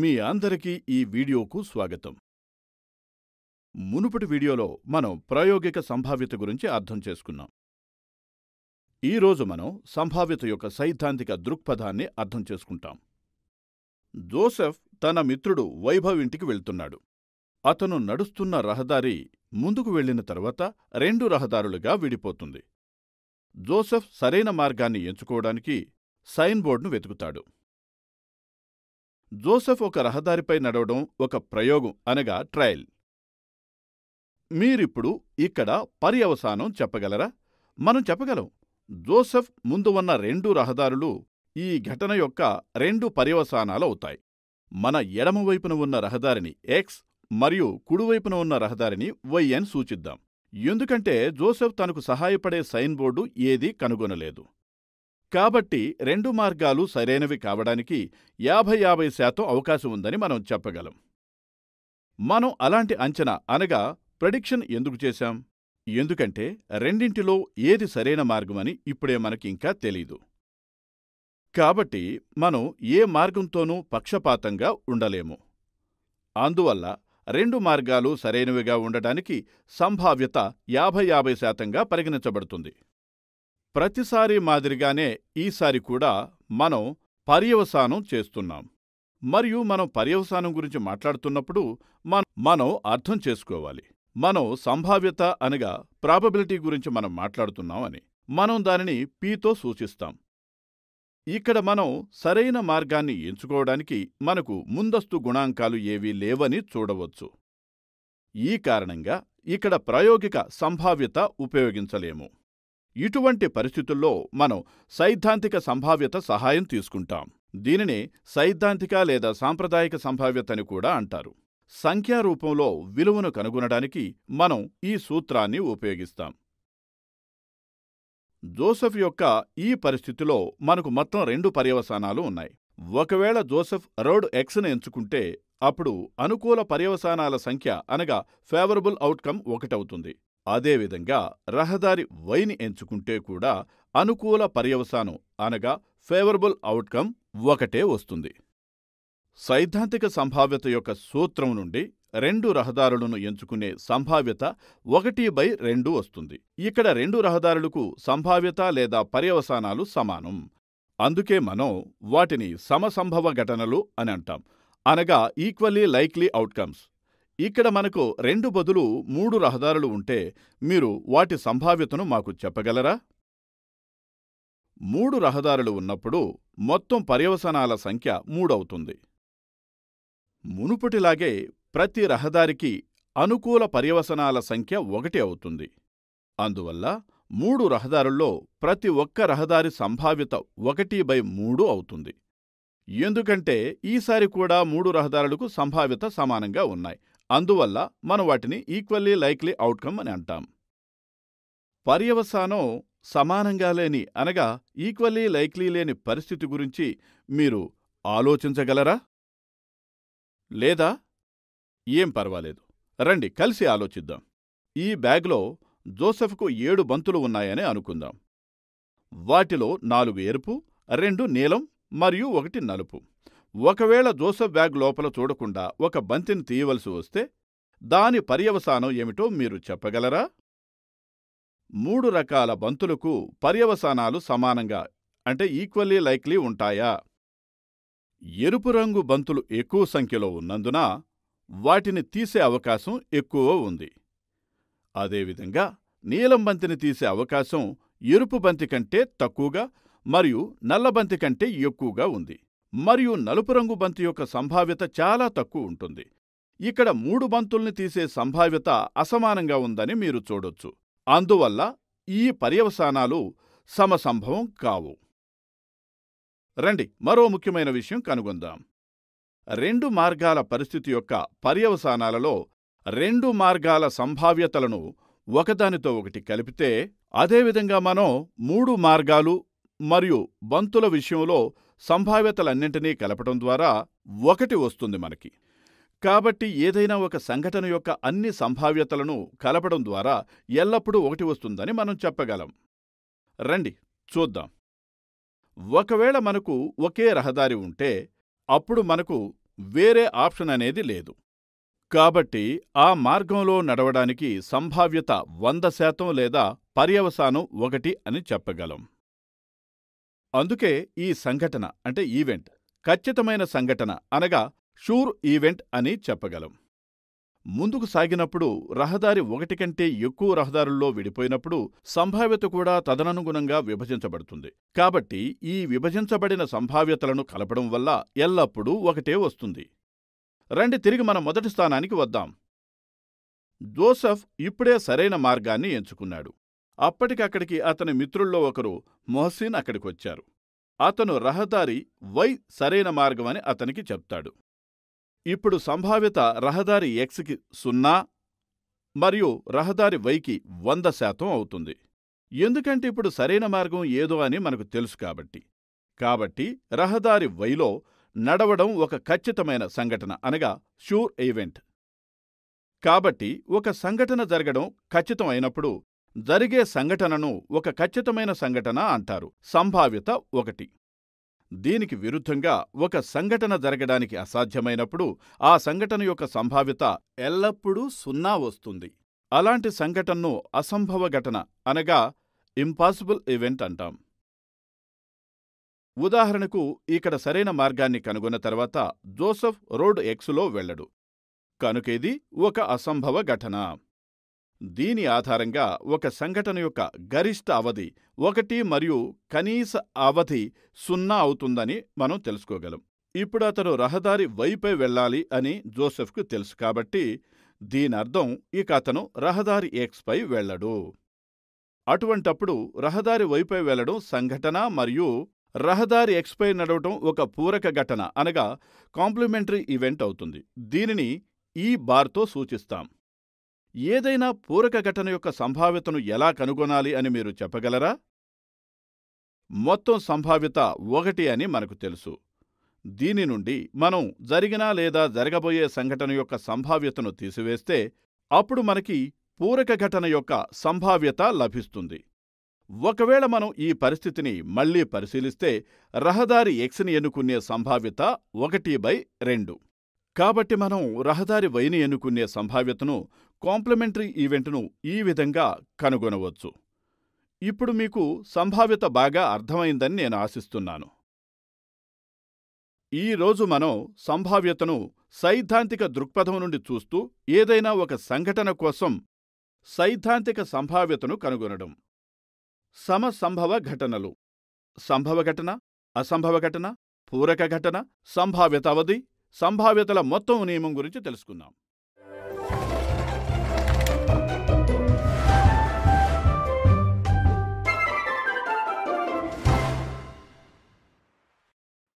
మీ అందరికీ ఈ వీడియోకు స్వాగతం మునుపటి వీడియోలో మనం ప్రాయోగిక సంభావ్యత గురించి అర్థం చేసుకున్నాం ఈరోజు మనం సంభావ్యత యొక్క సైద్ధాంతిక దృక్పథాన్ని అర్థం చేసుకుంటాం జోసెఫ్ తన మిత్రుడు వైభవ్ ఇంటికి వెళ్తున్నాడు అతను నడుస్తున్న రహదారి ముందుకు వెళ్లిన తర్వాత రెండు రహదారులుగా విడిపోతుంది జోసెఫ్ సరైన మార్గాన్ని ఎంచుకోవడానికి సైన్ బోర్డును వెతుకుతాడు జోసెఫ్ ఒక రహదారిపై నడవడం ఒక ప్రయోగం అనగా ట్రయల్ మీరిప్పుడు ఇక్కడ పర్యవసానం చెప్పగలరా మనం చెప్పగలం జోసెఫ్ ముందు ఉన్న రెండు రహదారులు ఈ ఘటన యొక్క రెండు పర్యవసానాలవుతాయి మన ఎడమవైపున ఉన్న రహదారిని ఎక్స్ మరియు కుడివైపున ఉన్న రహదారిని వై అని సూచిద్దాం ఎందుకంటే జోసెఫ్ తనకు సహాయపడే సైన్ బోర్డు ఏదీ కనుగొనలేదు కాబట్టి రెండు మార్గాలు సరైనవి కావడానికి యాభై యాభై శాతం అవకాశం ఉందని మనం చెప్పగలం మనం అలాంటి అంచనా అనగా ప్రొడిక్షన్ ఎందుకు చేశాం ఎందుకంటే రెండింటిలో ఏది సరైన మార్గమని ఇప్పుడే మనకింకా తెలీదు కాబట్టి మనం ఏ మార్గంతోనూ పక్షపాతంగా ఉండలేము అందువల్ల రెండు మార్గాలు సరైనవిగా ఉండటానికి సంభావ్యత యాభై యాభై శాతంగా పరిగణించబడుతుంది ప్రతిసారి మాదిరిగానే ఈసారి కూడా మనం పర్యవసానం చేస్తున్నాం మరియు మనం పర్యవసానం గురించి మాట్లాడుతున్నప్పుడు మన మనం అర్థం చేసుకోవాలి మనం సంభావ్యత అనగా ప్రాబబిలిటీ గురించి మనం మాట్లాడుతున్నాం అని మనం దానిని పీతో సూచిస్తాం ఇక్కడ మనం సరైన మార్గాన్ని ఎంచుకోవడానికి మనకు ముందస్తు గుణాంకాలు ఏవీ లేవని చూడవచ్చు ఈ కారణంగా ఇక్కడ ప్రాయోగిక సంభావ్యత ఉపయోగించలేము ఇటువంటి పరిస్థితుల్లో మనం సైద్ధాంతిక సంభావ్యత సహాయం తీసుకుంటాం దీనినే సైద్ధాంతిక లేదా సాంప్రదాయిక సంభావ్యత అని కూడా అంటారు సంఖ్యా రూపంలో విలువను కనుగొనడానికి మనం ఈ సూత్రాన్ని ఉపయోగిస్తాం జోసెఫ్ యొక్క ఈ పరిస్థితిలో మనకు మొత్తం రెండు పర్యవసానాలు ఉన్నాయి ఒకవేళ జోసెఫ్ రోడ్ ఎక్స్ను ఎంచుకుంటే అప్పుడు అనుకూల పర్యవసానాల సంఖ్య అనగా ఫేవరబుల్ అవుట్కమ్ ఒకటవుతుంది అదేవిధంగా రహదారి వైని ఎంచుకుంటే కూడా అనుకూల పర్యవసానం అనగా ఫేవరబుల్ అవుట్కమ్ ఒకటే వస్తుంది సైద్ధాంతిక సంభావ్యత యొక్క సూత్రం నుండి రెండు రహదారులను ఎంచుకునే సంభావ్యత ఒకటి బై రెండు వస్తుంది ఇక్కడ రెండు రహదారులకు సంభావ్యత లేదా పర్యవసానాలు సమానం అందుకే మనం వాటిని సమసంభవ ఘటనలు అని అంటాం అనగా ఈక్వల్లీ లైక్లీ అవుట్కమ్స్ ఇక్కడ మనకు రెండు బదులు మూడు రహదారులు ఉంటే మీరు వాటి సంభావ్యతను మాకు చెప్పగలరా మూడు రహదారులు ఉన్నప్పుడు మొత్తం పర్యవసనాల సంఖ్య మూడవుతుంది మునుపటిలాగే ప్రతి రహదారికి అనుకూల పర్యవసనాల సంఖ్య ఒకటి అవుతుంది అందువల్ల మూడు రహదారుల్లో ప్రతి ఒక్క రహదారి సంభావ్యత ఒకటి బై మూడు అవుతుంది ఎందుకంటే ఈసారి కూడా మూడు రహదారులకు సంభావ్యత సమానంగా ఉన్నాయి అందువల్ల మనం వాటిని ఈక్వల్లీ లైక్లీ అవుట్కమ్ అని అంటాం పర్యవసానం సమానంగా లేని అనగా ఈక్వల్లీ లైక్లీ లేని పరిస్థితి గురించి మీరు ఆలోచించగలరా లేదా ఏం పర్వాలేదు రండి కలిసి ఆలోచిద్దాం ఈ బ్యాగ్లో జోసెఫ్కు ఏడు బంతులు ఉన్నాయని అనుకుందాం వాటిలో నాలుగు ఎరుపు రెండు నీలం మరియు ఒకటి నలుపు ఒకవేళ జోసఫ్ బ్యాగ్ లోపల చూడకుండా ఒక బంతిని తీయవలసి వస్తే దాని పర్యవసానం ఏమిటో మీరు చెప్పగలరా మూడు రకాల బంతులకు పర్యవసానాలు సమానంగా అంటే ఈక్వల్లీ లైక్లీ ఉంటాయా ఎరుపు రంగు బంతులు ఎక్కువ సంఖ్యలో ఉన్నందున వాటిని తీసే అవకాశం ఎక్కువ ఉంది అదేవిధంగా నీలం బంతిని తీసే అవకాశం ఎరుపు బంతి కంటే తక్కువగా మరియు నల్ల బంతి కంటే ఎక్కువగా ఉంది మరియు నలుపు రంగు బంతి యొక్క సంభావ్యత చాలా తక్కువ ఉంటుంది ఇక్కడ మూడు బంతుల్ని తీసే సంభావ్యత అసమానంగా ఉందని మీరు చూడొచ్చు అందువల్ల ఈ పర్యవసానాలు సమసంభవం కావు రండి మరో ముఖ్యమైన విషయం కనుగొందాం రెండు మార్గాల పరిస్థితి యొక్క పర్యవసానాలలో రెండు మార్గాల సంభావ్యతలను ఒకదానితో ఒకటి కలిపితే అదేవిధంగా మనం మూడు మార్గాలు మరియు బంతుల విషయంలో సంభావ్యతలన్నింటినీ కలపటం ద్వారా ఒకటి వస్తుంది మనకి కాబట్టి ఏదైనా ఒక సంఘటన యొక్క అన్ని సంభావ్యతలను కలపడం ద్వారా ఎల్లప్పుడూ ఒకటి వస్తుందని మనం చెప్పగలం రండి చూద్దాం ఒకవేళ మనకు ఒకే రహదారి ఉంటే అప్పుడు మనకు వేరే ఆప్షన్ అనేది లేదు కాబట్టి ఆ మార్గంలో నడవడానికి సంభావ్యత వంద శాతం లేదా పర్యవసానం ఒకటి అని చెప్పగలం అందుకే ఈ సంఘటన అంటే ఈవెంట్ ఖచ్చితమైన సంఘటన అనగా షూర్ ఈవెంట్ అని చెప్పగలం ముందుకు సాగినప్పుడు రహదారి ఒకటి కంటే ఎక్కువ రహదారుల్లో విడిపోయినప్పుడు సంభావ్యత కూడా తదననుగుణంగా విభజించబడుతుంది కాబట్టి ఈ విభజించబడిన సంభావ్యతలను కలపడం వల్ల ఎల్లప్పుడూ ఒకటే వస్తుంది రండి తిరిగి మన మొదటి స్థానానికి వద్దాం జోసెఫ్ ఇప్పుడే సరైన మార్గాన్ని ఎంచుకున్నాడు అప్పటికక్కడికి అతని మిత్రుల్లో ఒకరు మొహసీన్ అక్కడికొచ్చారు అతను రహదారి వై సరైన మార్గమని అతనికి చెప్తాడు ఇప్పుడు సంభావ్యత రహదారి ఎక్స్కి సున్నా మరియు రహదారి వైకి వంద శాతం అవుతుంది ఎందుకంటే ఇప్పుడు సరైన మార్గం ఏదో అని మనకు తెలుసు కాబట్టి కాబట్టి రహదారి వైలో నడవడం ఒక ఖచ్చితమైన సంఘటన అనగా షూర్ ఈవెంట్ కాబట్టి ఒక సంఘటన జరగడం ఖచ్చితం అయినప్పుడు జరిగే సంఘటనను ఒక ఖచ్చితమైన సంఘటన అంటారు సంభావ్యత ఒకటి దీనికి విరుద్ధంగా ఒక సంఘటన జరగడానికి అసాధ్యమైనప్పుడు ఆ సంఘటన యొక్క సంభావ్యత ఎల్లప్పుడూ సున్నా వస్తుంది అలాంటి సంఘటనను అసంభవ ఘటన అనగా ఇంపాసిబుల్ ఈవెంట్ అంటాం ఉదాహరణకు ఇక్కడ సరైన మార్గాన్ని కనుగొన్న తర్వాత జోసెఫ్ రోడ్ ఎక్స్లో వెళ్ళడు కనుకేది ఒక అసంభవ ఘటన దీని ఆధారంగా ఒక సంఘటన యొక్క గరిష్ట అవధి ఒకటి మరియు కనీస అవధి సున్నా అవుతుందని మనం తెలుసుకోగలం ఇప్పుడు అతను రహదారి వైపే వెళ్ళాలి అని జోసెఫ్కు తెలుసు కాబట్టి దీనర్థం ఇక అతను రహదారి ఎక్స్పై వెళ్ళడు అటువంటప్పుడు రహదారి వైపే వెళ్ళడం సంఘటన మరియు రహదారి ఎక్స్పై నడవటం ఒక పూరక ఘటన అనగా కాంప్లిమెంటరీ ఈవెంట్ అవుతుంది దీనిని ఈ బార్తో సూచిస్తాం ఏదైనా పూరక ఘటన యొక్క సంభావ్యతను ఎలా కనుగొనాలి అని మీరు చెప్పగలరా మొత్తం సంభావ్యత ఒకటి అని మనకు తెలుసు దీని నుండి మనం జరిగిన లేదా జరగబోయే సంఘటన యొక్క సంభావ్యతను తీసివేస్తే అప్పుడు మనకి పూరక ఘటన యొక్క సంభావ్యత లభిస్తుంది ఒకవేళ మనం ఈ పరిస్థితిని మళ్లీ పరిశీలిస్తే రహదారి ఎక్స్ని ఎన్నుకునే సంభావ్యత ఒకటి బై రెండు కాబట్టి మనం రహదారి వైని ఎన్నుకునే సంభావ్యతను కాంప్లిమెంటరీ ఈవెంట్ను ఈ విధంగా కనుగొనవచ్చు ఇప్పుడు మీకు సంభావ్యత బాగా అర్థమైందని నేను ఆశిస్తున్నాను ఈరోజు మనం సంభావ్యతను సైద్ధాంతిక దృక్పథం నుండి చూస్తూ ఏదైనా ఒక సంఘటన కోసం సైద్ధాంతిక సంభావ్యతను కనుగొనడం సమసంభవ ఘటనలు సంభవ ఘటన అసంభవ ఘటన పూరక ఘటన సంభావ్యత అవధి సంభావ్యతల మొత్తం నియమం గురించి తెలుసుకుందాం